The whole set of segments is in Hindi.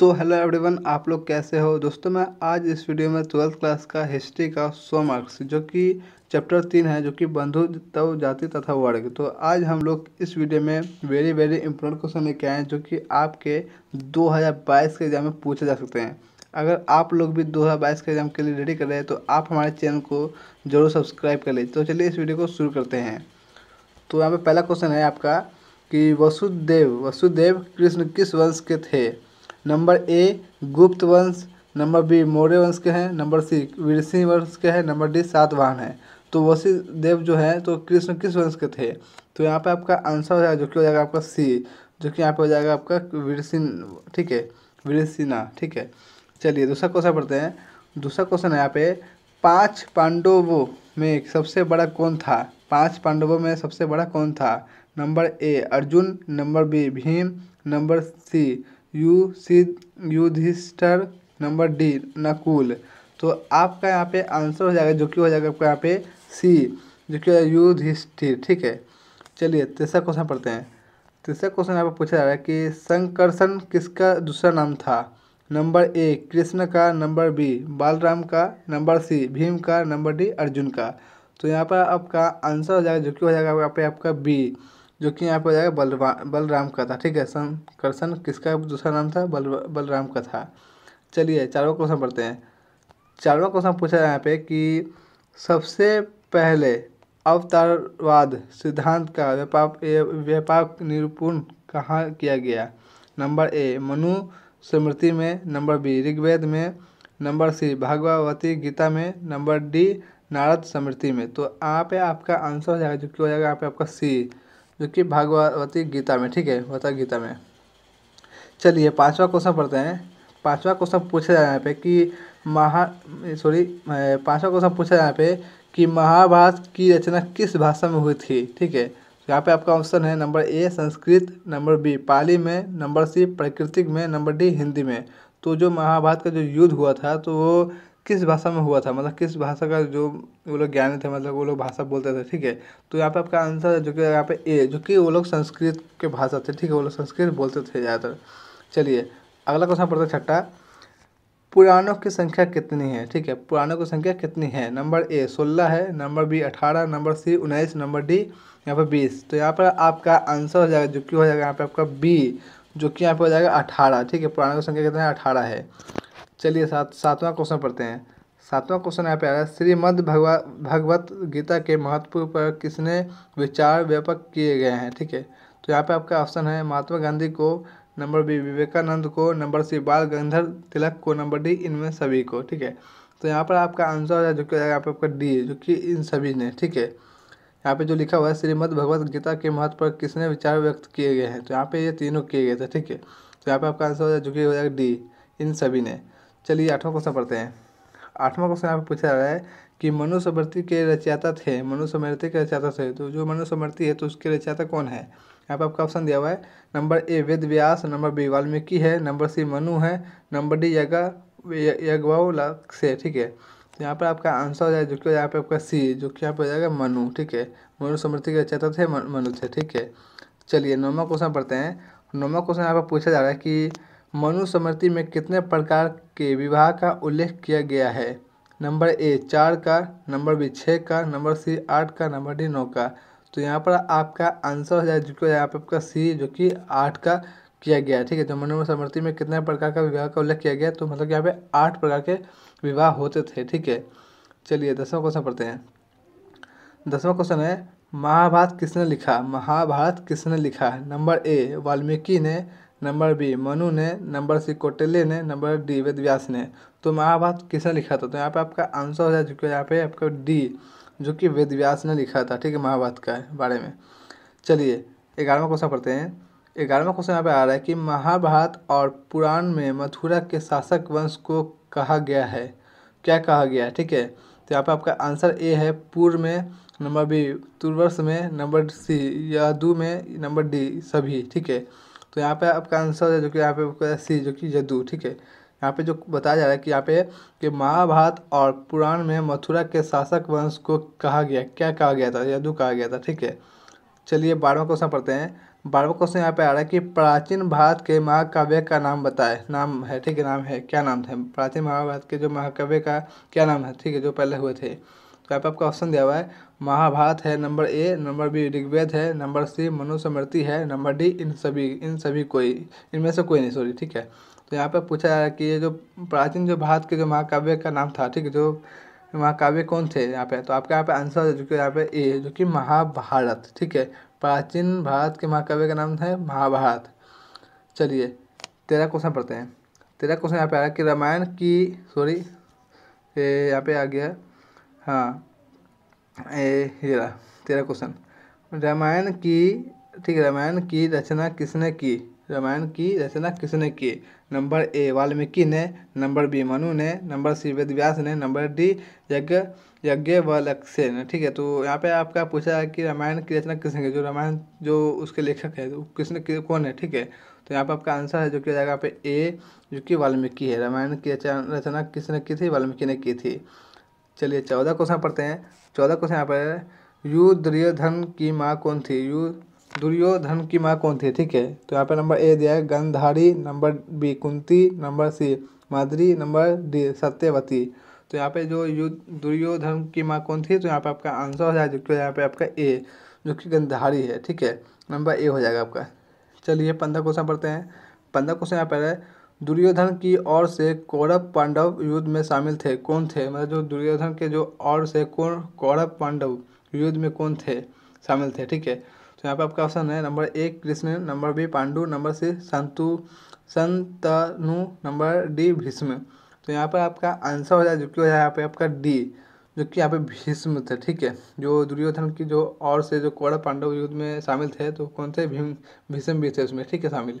तो हेलो एवरीवन आप लोग कैसे हो दोस्तों मैं आज इस वीडियो में ट्वेल्थ क्लास का हिस्ट्री का सौ मार्क्स जो कि चैप्टर तीन है जो कि बंधु तव जाति तथा वर्ग तो आज हम लोग इस वीडियो में वेरी वेरी इंपॉर्टेंट क्वेश्चन लेके आए हैं जो कि आपके 2022 के एग्जाम में पूछे जा सकते हैं अगर आप लोग भी दो के एग्जाम के लिए रेडी कर रहे हैं तो आप हमारे चैनल को जरूर सब्सक्राइब कर लीजिए तो चलिए इस वीडियो को शुरू करते हैं तो यहाँ पर पहला क्वेश्चन है आपका कि वसुदेव वसुदेव कृष्ण किस वंश के थे नंबर ए गुप्त वंश नंबर बी मौर्य वंश के हैं नंबर सी वीरसिंह वंश के हैं नंबर डी सातवाहन है तो देव जो है तो कृष्ण किस वंश के थे तो यहाँ पे आपका आंसर हो जाएगा जो कि हो जाएगा आपका सी जो कि यहाँ पे हो जाएगा आपका वीरसिंह ठीक है वीरसिना ठीक है चलिए दूसरा क्वेश्चन पढ़ते हैं दूसरा क्वेश्चन है यहाँ पे पांच पांडवों में सबसे बड़ा कौन था पांच पांडवों में सबसे बड़ा कौन था number a Arjun number b Bheem number c युसिध युधिष्ठर नंबर डी नकुल तो आपका यहाँ पे आंसर हो जाएगा जो कि हो जाएगा आपका यहाँ पे सी जो कि युधिष्ठिर ठीक है चलिए तीसरा क्वेश्चन पढ़ते हैं तीसरा क्वेश्चन यहाँ पर पूछा जा रहा है कि संकर्षण किसका दूसरा नाम था नंबर ए कृष्ण का नंबर बी बालराम का नंबर सी भीम का नंबर डी अर्जुन का तो यहाँ पर आपका आंसर हो जाएगा जो कि हो जाएगा यहाँ पे आपका बी जो कि यहाँ पे हो जाएगा बलवा बलराम कथा ठीक है सन कर्सन किसका दूसरा नाम था बल बलराम कथा चलिए चारवा क्वेश्चन पढ़ते हैं चारवा क्वेश्चन पूछा है यहाँ पे कि सबसे पहले अवतारवाद सिद्धांत का व्यापार व्यापार निरूपण कहाँ किया गया नंबर ए मनु स्मृति में नंबर बी ऋग्वेद में नंबर सी भागवती गीता में नंबर डी नारद स्मृति में तो यहाँ पे आपका आंसर हो जाएगा जो कि हो जाएगा यहाँ पे आपका सी जो कि भागवती गीता में ठीक है भगवती गीता में चलिए पाँचवा क्वेश्चन पढ़ते हैं पाँचवा क्वेश्चन पूछा जाए यहाँ पे कि महा सॉरी पाँचवा क्वेश्चन पूछा जाए यहाँ पे कि महाभारत की रचना किस भाषा में हुई थी ठीक है यहाँ पे आपका ऑप्शन है number a Sanskrit number b Pali में नंबर सी प्राकृतिक में नंबर डी हिंदी में तो जो महाभारत का जो युद्ध हुआ था तो वो किस भाषा में हुआ था मतलब किस भाषा का जो वो लोग ज्ञान थे मतलब वो लोग भाषा बोलते थे ठीक है तो यहाँ पे आपका आंसर है जो कि यहाँ पे ए जो कि वो लोग संस्कृत के भाषा थे ठीक है वो लोग संस्कृत बोलते थे ज़्यादातर चलिए अगला क्वेश्चन पढ़ते छठा पुराणों की संख्या कितनी है ठीक है पुराणों की संख्या कितनी है नंबर ए सोलह है नंबर बी अठारह नंबर सी उन्नीस नंबर डी यहाँ पर बीस तो यहाँ पर आपका आंसर हो जाएगा जो कि हो जाएगा यहाँ पर आपका बी जो कि यहाँ पर हो जाएगा अठारह ठीक है पुराणों की संख्या कितना है अठारह है चलिए सात सातवां क्वेश्चन पढ़ते हैं सातवां क्वेश्चन यहाँ पे आ रहा है श्रीमद भगवा भगवत गीता के महत्व पर किसने विचार व्यापक किए गए हैं ठीक है तो यहाँ पे आपका ऑप्शन है महात्मा गांधी को नंबर बी विवेकानंद को नंबर सी बाल गंधर्व तिलक को नंबर डी इनमें सभी को ठीक है तो यहाँ पर आपका आंसर है जो कि यहाँ पर आपका डी जो कि इन सभी ने ठीक है यहाँ पे जो लिखा हुआ है श्रीमद भगवत गीता के महत्व पर किसने विचार व्यक्त किए गए हैं तो यहाँ पे ये तीनों किए गए थे ठीक है तो यहाँ पे आपका आंसर हो जाएगा जो कि हो जाएगा डी इन सभी ने चलिए आठवां क्वेश्चन पढ़ते हैं आठवां क्वेश्चन यहाँ पूछा पूछा रहा है कि मनुस्मृति के रचयिता थे मनुस्मृति के रचयिता थे तो जो मनुस्मृति है तो उसके रचयिता कौन है यहाँ पर आपका ऑप्शन दिया हुआ है number a Ved Vyas number b Valmiki है नंबर सी मनु है नंबर डी यगा यज्ञवाक्ष है ठीक है तो यहाँ पर आपका आंसर हो जाएगा जो कि यहाँ पे आपका सी जो कि यहाँ पर हो जाएगा मनु ठीक है मनुस्मृति के रचयिता थे मनु थे ठीक है चलिए नौवा क्वेश्चन पढ़ते हैं नौवा क्वेश्चन यहाँ पर पूछा जा रहा है कि मनुस्मृति में कितने प्रकार के विवाह का उल्लेख किया गया है नंबर ए चार का नंबर बी छः का नंबर सी आठ का नंबर डी नौ का तो यहाँ पर आपका आंसर हो जाएगा जो यहाँ पर आपका सी जो कि आठ का किया गया है ठीक है तो मनुस्मृति में कितने प्रकार का विवाह का उल्लेख किया गया तो मतलब यहाँ पे आठ प्रकार के विवाह होते थे ठीक है चलिए दसवां क्वेश्चन पढ़ते हैं दसवां क्वेश्चन है महाभारत किसने लिखा महाभारत किसने लिखा नंबर ए वाल्मीकि ने नंबर बी मनु ने नंबर सी कोटेले ने नंबर डी वेद व्यास ने तो महाभारत किसने लिखा था तो यहाँ पे आपका आंसर हो जाए यहाँ पे आपका डी जो कि वेद व्यास ने लिखा था ठीक है महाभारत का बारे में चलिए ग्यारहवा क्वेश्चन पढ़ते हैं ग्यारहवा क्वेश्चन यहाँ पे आ रहा है कि महाभारत और पुराण में मथुरा के शासक वंश को कहा गया है क्या कहा गया है ठीक है तो यहाँ पे आपका आंसर ए है पूर्व में नंबर बी तुर्वर्ष में नंबर सी या दू में नंबर डी सभी ठीक है तो यहाँ पे आपका आंसर है जो कि यहाँ पे आपका सी जो कि जदू ठीक है यहाँ पे जो बताया जा रहा है कि यहाँ पे कि महाभारत और पुराण में मथुरा के शासक वंश को कहा गया क्या कहा गया था जदू कहा गया था ठीक है चलिए बारहवा क्वेश्चन पढ़ते हैं बारहवा क्वेश्चन यहाँ पे आ रहा है कि प्राचीन भारत के महाकाव्य का नाम बताए नाम है ठीक है नाम है क्या नाम था प्राचीन महाभारत के जो महाकाव्य का क्या नाम है ठीक है जो पहले हुए थे तो यहाँ पे आपका ऑप्शन दिया हुआ है महाभारत है number a number b Rigved है नंबर सी मनुस्मृति है नंबर डी इन सभी इन सभी कोई इनमें से कोई नहीं सॉरी ठीक है तो यहाँ पर पूछा जा रहा है कि ये जो प्राचीन जो भारत के जो महाकाव्य का नाम था ठीक है जो महाकाव्य कौन थे यहाँ पे तो आपका यहाँ पे आंसर है जो कि यहाँ पे ए जो कि महाभारत ठीक है प्राचीन भारत के महाकाव्य का नाम है महाभारत चलिए तेरा क्वेश्चन पढ़ते हैं तेरा क्वेश्चन यहाँ पे आ रहा है कि रामायण की सॉरी यहाँ पे आ गया हाँ तेरा तेरा क्वेश्चन रामायण की ठीक रामायण की रचना किसने की रामायण की रचना किसने की नंबर ए वाल्मीकि ने नंबर बी मनु ने नंबर सी वेद व्यास ने नंबर डी यज्ञ यज्ञ व लक्ष्य ने ठीक है तो यहाँ पे आपका पूछा है कि रामायण की रचना किसने की जो रामायण जो उसके लेखक है तो किसने कि, कौन है ठीक है तो यहाँ पर आपका आंसर है जो किया जाएगा यहाँ पे ए जो कि वाल्मीकि है रामायण की रचना किसने की थी वाल्मीकि ने की थी चलिए चौदह क्वेश्चन पढ़ते हैं चौदह क्वेश्चन यहाँ पर यू दुर्योधन की माँ कौन थी यू दुर्योधन की माँ कौन थी ठीक है तो यहाँ पर नंबर ए दिया है Gandhari number b Kunti number c Madhuri number d Satyavati तो यहाँ पे जो युद्ध दुर्योधन की माँ कौन थी तो यहाँ पे आपका आंसर हो जाएगा जो कि यहाँ पे आपका ए जो कि गंधारी है ठीक है नंबर ए हो जाएगा आपका चलिए पंद्रह क्वेश्चन पढ़ते हैं पंद्रह क्वेश्चन यहाँ पर है दुर्योधन की ओर से कौरव पांडव युद्ध में शामिल थे कौन थे मतलब जो दुर्योधन के जो और से कौन कौरव पांडव युद्ध में कौन थे शामिल थे ठीक है तो यहाँ पर आपका ऑप्शन है नंबर एक Krishna number b Pandu number c संतु संतनु नंबर डी भीष्म तो यहाँ पर आपका आंसर हो जाए जो कि हो जाए यहाँ पर आपका डी जो कि यहाँ पे भीष्म थे ठीक है जो दुर्योधन की जो और से जो कौरव पांडव युद्ध में शामिल थे तो कौन थे भीम भीष्म भी थे उसमें ठीक है शामिल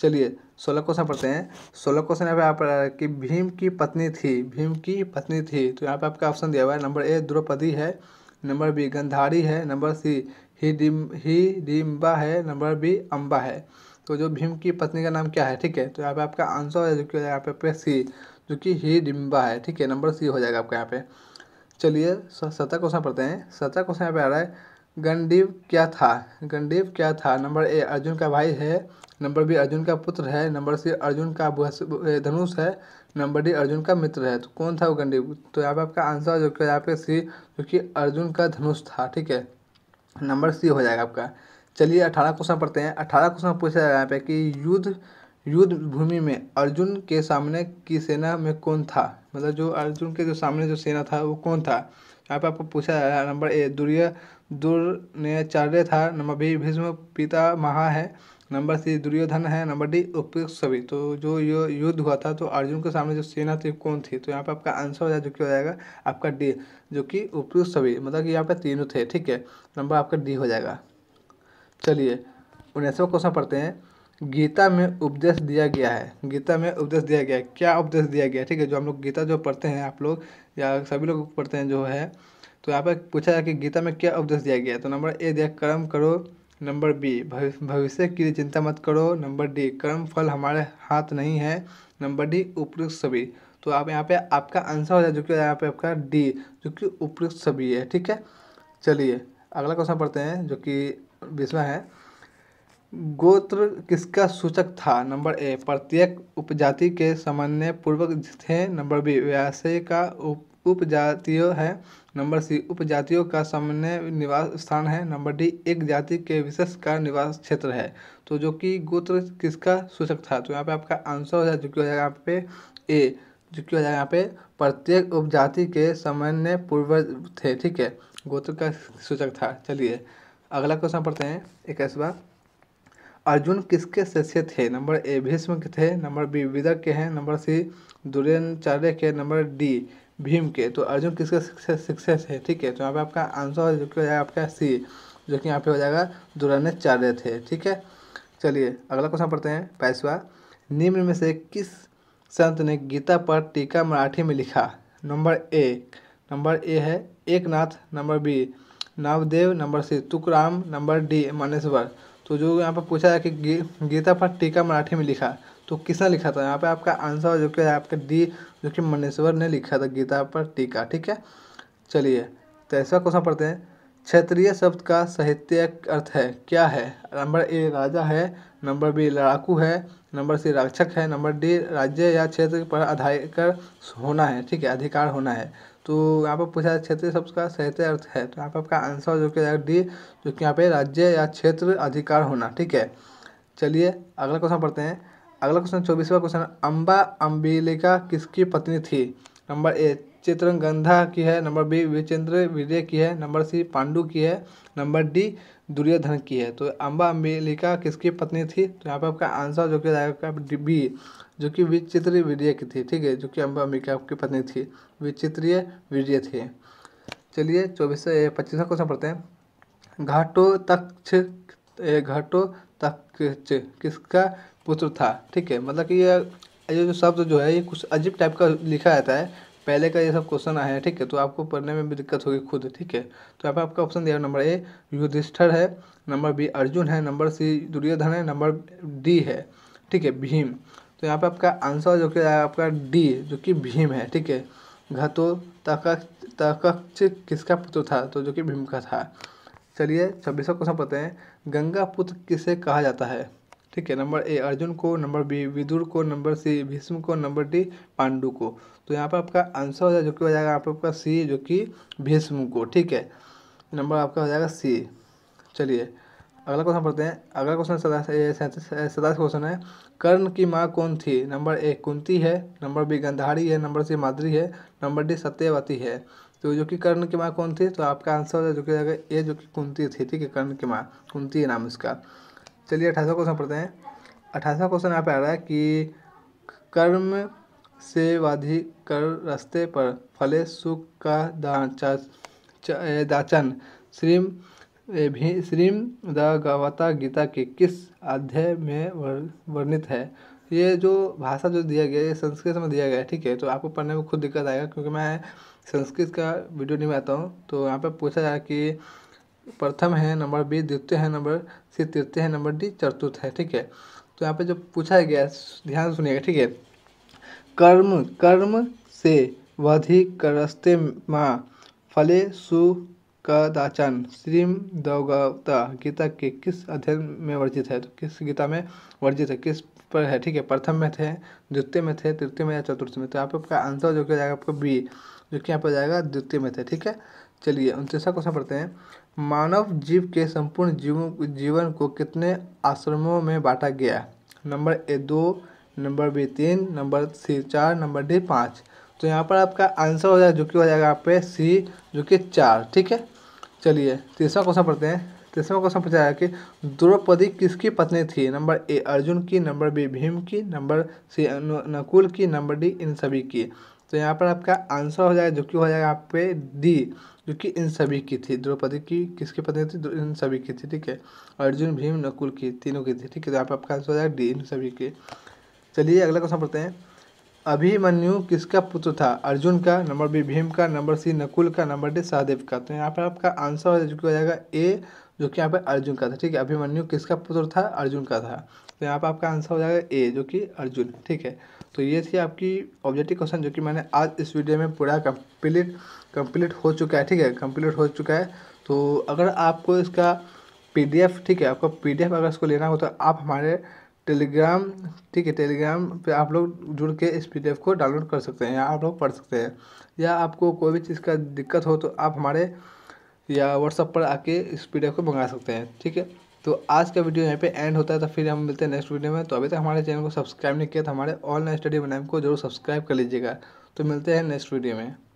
चलिए सोलह क्वेश्चन पढ़ते हैं सोलह क्वेश्चन यहाँ पे आप कि भीम की पत्नी थी भीम की पत्नी थी तो यहाँ पे आपका ऑप्शन दिया हुआ है नंबर ए द्रौपदी है नंबर बी गंधारी है नंबर सी ही डिम ही डिम्बा है नंबर बी अम्बा है तो जो भीम की पत्नी का नाम क्या है ठीक है तो यहाँ पे आपका आंसर है जो कि यहाँ पे पे सी जो कि ही डिम्बा है ठीक है नंबर सी हो जाएगा आपका यहाँ पे चलिए सत्रह क्वेश्चन पढ़ते हैं सत्रह क्वेश्चन यहाँ पे आ रहा है गंडीव क्या था गंडीव क्या था नंबर ए अर्जुन का भाई है नंबर बी अर्जुन का पुत्र है नंबर सी अर्जुन का धनुष है नंबर डी अर्जुन का मित्र है तो कौन था वो गंडी तो यहाँ पे आपका आंसर जो कि यहाँ पे सी जो कि अर्जुन का धनुष था ठीक है नंबर सी हो जाएगा आपका चलिए अठारह क्वेश्चन पढ़ते हैं अठारह क्वेश्चन पूछा जाएगा यहाँ पे कि युद्ध युद्ध भूमि में अर्जुन के सामने की सेना में कौन था मतलब जो अर्जुन के जो सामने जो सेना था वो कौन था यहाँ पे आपको पूछा जा रहा है नंबर ए दुर्य द्रोणाचार्य था नंबर बी भीष्म महा है नंबर सी दुर्योधन है नंबर डी उपयुक्त सभी तो जो यो युद्ध हुआ था तो अर्जुन के सामने जो सेना थी कौन थी तो यहाँ पे आपका आंसर हो जाएगा जो कि हो जाएगा आपका डी जो कि उपयुक्त सभी मतलब कि यहाँ पे तीनों थे ठीक है नंबर आपका डी हो जाएगा चलिए उन्नीसवा क्वेश्चन पढ़ते हैं गीता में उपदेश दिया गया है गीता में उपदेश दिया गया है क्या उपदेश दिया गया ठीक है जो हम लोग गीता जो पढ़ते हैं आप लोग या सभी लोग पढ़ते हैं जो है तो यहाँ पर पूछा जाए कि गीता में क्या उपदेश दिया गया तो नंबर ए दिया कर्म करो नंबर बी भविष्य की चिंता मत करो नंबर डी कर्म फल हमारे हाथ नहीं है नंबर डी उपयुक्त सभी तो आप यहाँ पे आपका आंसर हो जाए जो कि यहाँ पे आपका डी जो कि उपयुक्त सभी है ठीक है चलिए अगला क्वेश्चन पढ़ते हैं जो कि बीसवा है गोत्र किसका सूचक था नंबर ए प्रत्येक उपजाति के सामान्य पूर्वक थे नंबर बी व्यासय का उप उपजातियों है नंबर सी उपजातियों का सामान्य निवास स्थान है नंबर डी एक जाति के विशेष का निवास क्षेत्र है तो जो कि गोत्र किसका सूचक था तो यहाँ पे आपका आंसर हो जाए जो कि हो जाएगा यहाँ पे ए जो कि हो जाएगा यहाँ पे प्रत्येक उपजाति के सामान्य पूर्वज थे ठीक है गोत्र का सूचक था चलिए अगला क्वेश्चन पढ़ते हैं एक इक्कीसवा अर्जुन किसके शिष्य थे नंबर ए भीष्म के थे नंबर बी विदक के हैं नंबर सी दुर्यनचार्य के नंबर डी भीम के तो अर्जुन किसका सक्सेस सक्सेस है ठीक है तो यहाँ पे आपका आंसर जो हो जाएगा आपका सी जो कि यहाँ पे हो जाएगा चार्य थे ठीक है चलिए अगला क्वेश्चन पढ़ते हैं पैसवा निम्न में से किस संत ने गीता पर टीका मराठी में लिखा नंबर ए नंबर ए है Eknath number b Navdev number c Tukaram number d मानेश्वर तो जो यहाँ पर पूछा है कि गी, गीता पर टीका मराठी में लिखा तो किसने लिखा था यहाँ पे आपका आंसर जो कि आपके डी जो कि मनेश्वर ने लिखा था गीता पर टीका ठीक है चलिए तेसरा तो क्वेश्चन पढ़ते हैं क्षेत्रीय शब्द का साहित्य अर्थ है क्या है नंबर ए राजा है नंबर बी लड़ाकू है नंबर सी रक्षक है नंबर डी राज्य या क्षेत्र पर अधिकार होना है ठीक है अधिकार होना है तो यहाँ पर पूछा है क्षेत्रीय शब्द का साहित्य अर्थ है तो यहाँ पर आपका आंसर जो कि डी जो कि यहाँ पे राज्य या क्षेत्र अधिकार होना ठीक है चलिए अगला क्वेश्चन पढ़ते हैं अगला क्वेश्चन चौबीसवा क्वेश्चन अम्बा अम्बिलिका किसकी पत्नी थी नंबर ए चित्रंगंधा की है नंबर बी विचेंद्र विजय की है नंबर सी पांडु की है नंबर डी दुर्योधन की है तो अम्बा अम्बिलिका किसकी पत्नी थी तो यहाँ पर आपका आंसर जो कि जाएगा बी जो कि विचित्र विजय की थी ठीक है जो कि अम्बा अम्बिका की पत्नी थी विचित्रीय विजय थी चलिए चौबीस से पच्चीसवा क्वेश्चन पढ़ते हैं घाटो तक्ष घटो तक किसका पुत्र था ठीक है मतलब कि यह ये जो शब्द जो है ये कुछ अजीब टाइप का लिखा रहता है पहले का ये सब क्वेश्चन आया है ठीक है तो आपको पढ़ने में भी दिक्कत होगी खुद ठीक है तो यहाँ पर आपका ऑप्शन दिया नंबर ए युधिष्ठर है नंबर बी अर्जुन है नंबर सी दुर्योधन है नंबर डी है ठीक है भीम तो यहाँ पर आपका आंसर जो कि आपका डी जो कि भीम है ठीक है घतो तक किसका पुत्र था तो जो कि भीम का था चलिए छब्बीसवा क्वेश्चन पढ़ते हैं गंगा पुत्र किसे कहा जाता है ठीक है नंबर ए अर्जुन को नंबर बी विदुर को नंबर सी भीष्म को नंबर डी पांडु को तो यहाँ पर आपका आंसर हो जाएगा जो कि हो जाएगा यहाँ पर आपका सी जो कि भीष्म को ठीक है नंबर आपका हो जाएगा सी चलिए अगला क्वेश्चन पढ़ते हैं अगला क्वेश्चन सताईस क्वेश्चन है कर्ण की माँ कौन थी नंबर ए कुंती है नंबर बी गंधारी है नंबर सी माधुरी है नंबर डी सत्यवती है तो जो कि कर्ण की माँ कौन थी तो आपका आंसर जो कि ये ए जो कि कुंती थी ठीक है कर्ण की माँ कुंती नाम इसका चलिए अठारह क्वेश्चन पढ़ते हैं अठारह क्वेश्चन यहाँ पे आ रहा है कि कर्म से वाधि कर रस्ते पर फले सुख का दाचन श्रीम भी श्रीम द गवता गीता के किस अध्याय में वर्णित है ये जो भाषा जो दिया गया है संस्कृत में दिया गया है ठीक है तो आपको पढ़ने में खुद दिक्कत आएगा क्योंकि मैं संस्कृत का वीडियो नहीं आता हूँ तो यहाँ पर पूछा जाए कि प्रथम है नंबर बी द्वितीय है नंबर सी तृतीय है नंबर डी चतुर्थ है ठीक है तो यहाँ पे जो पूछा गया ध्यान सुनिएगा ठीक है कर्म कर्म से वधि करस्ते माँ फले सु कदाचन श्रीम दौगता गीता के किस अध्ययन में वर्जित है तो किस गीता में वर्जित है किस पर है ठीक है प्रथम में थे द्वितीय में थे तृतीय में या चतुर्थ में तो यहाँ पे आपका आंसर जो किया जाएगा आपको बी जो कि यहाँ पर जाएगा द्वितीय में थे ठीक है चलिए उनतीसवा क्वेश्चन पढ़ते हैं मानव जीव के संपूर्ण जीवों जीवन को कितने आश्रमों में बांटा गया नंबर ए दो नंबर बी तीन नंबर सी चार नंबर डी पाँच तो यहाँ पर आपका आंसर हो जाएगा जो कि हो जाएगा यहाँ पे सी जो कि चार ठीक है चलिए तीसरा क्वेश्चन पढ़ते हैं तीसरा क्वेश्चन पूछा जाएगा कि द्रौपदी किसकी पत्नी थी नंबर ए अर्जुन की नंबर बी भीम की नंबर सी नकुल की नंबर डी इन सभी की तो यहाँ पर आपका आंसर हो जाएगा जो कि हो जाएगा आप पे डी जो कि इन सभी की थी द्रौपदी की किसकी पत्नी थी इन सभी की थी ठीक है अर्जुन भीम नकुल की तीनों की थी ठीक है तो यहाँ पर आपका आंसर हो जाएगा डी इन सभी के चलिए अगला क्वेश्चन पढ़ते हैं अभिमन्यु किसका पुत्र था अर्जुन का नंबर बी भीम का नंबर सी नकुल का नंबर डी सहदेव का तो यहाँ पर आपका आंसर हो जाएगा जो कि हो जाएगा ए जो कि यहाँ पर अर्जुन का था ठीक है अभिमन्यु किसका पुत्र था अर्जुन का था तो यहाँ पर आपका आंसर हो जाएगा ए जो कि अर्जुन ठीक है तो ये थी आपकी ऑब्जेक्टिव क्वेश्चन जो कि मैंने आज इस वीडियो में पूरा कंप्लीट कंप्लीट हो चुका है ठीक है कंप्लीट हो चुका है तो अगर आपको इसका पीडीएफ ठीक है आपको पीडीएफ अगर इसको लेना हो तो आप हमारे टेलीग्राम ठीक है टेलीग्राम पे आप लोग जुड़ के इस पी को डाउनलोड कर सकते हैं या आप लोग पढ़ सकते हैं या आपको कोई भी चीज़ का दिक्कत हो तो आप हमारे या व्हाट्सअप पर आके इस पी को मंगा सकते हैं ठीक है तो आज का वीडियो यहाँ पे एंड होता है तो फिर हम मिलते हैं नेक्स्ट वीडियो में तो अभी तक हमारे चैनल को सब्सक्राइब नहीं किया तो हमारे ऑनलाइन स्टडी बनाए को जरूर सब्सक्राइब कर लीजिएगा तो मिलते हैं नेक्स्ट वीडियो में